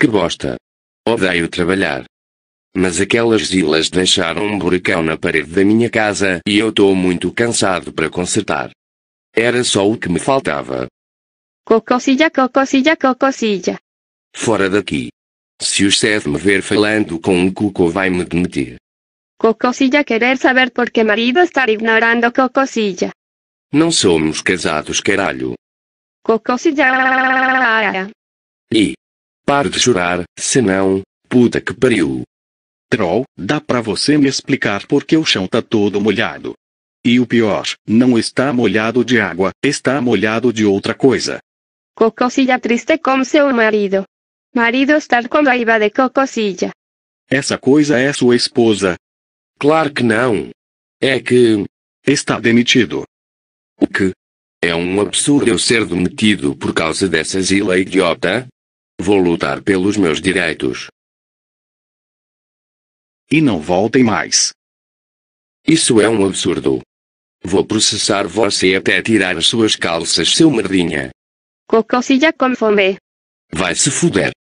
Que bosta! Odeio trabalhar. Mas aquelas zilas deixaram um buracão na parede da minha casa e eu estou muito cansado para consertar. Era só o que me faltava. Cococilha, cococilha, cococilha. Fora daqui. Se o chefe me ver falando com um cuco vai me demitir. Cococilha querer saber por que marido está ignorando Cococilha. Não somos casados, caralho. Cococilha. Ah, ah, ah, e Pare de chorar, senão, puta que pariu. Troll, dá pra você me explicar por que o chão tá todo molhado? E o pior, não está molhado de água, está molhado de outra coisa. Cocosilla triste como seu marido. Marido estar com raiva de Cocosilla. Essa coisa é sua esposa? Claro que não. É que. Está demitido. O que? É um absurdo eu ser demitido por causa dessas ilha idiota? Vou lutar pelos meus direitos. E não voltem mais. Isso é um absurdo. Vou processar você até tirar as suas calças, seu merdinha. já com fome. Vai se fuder.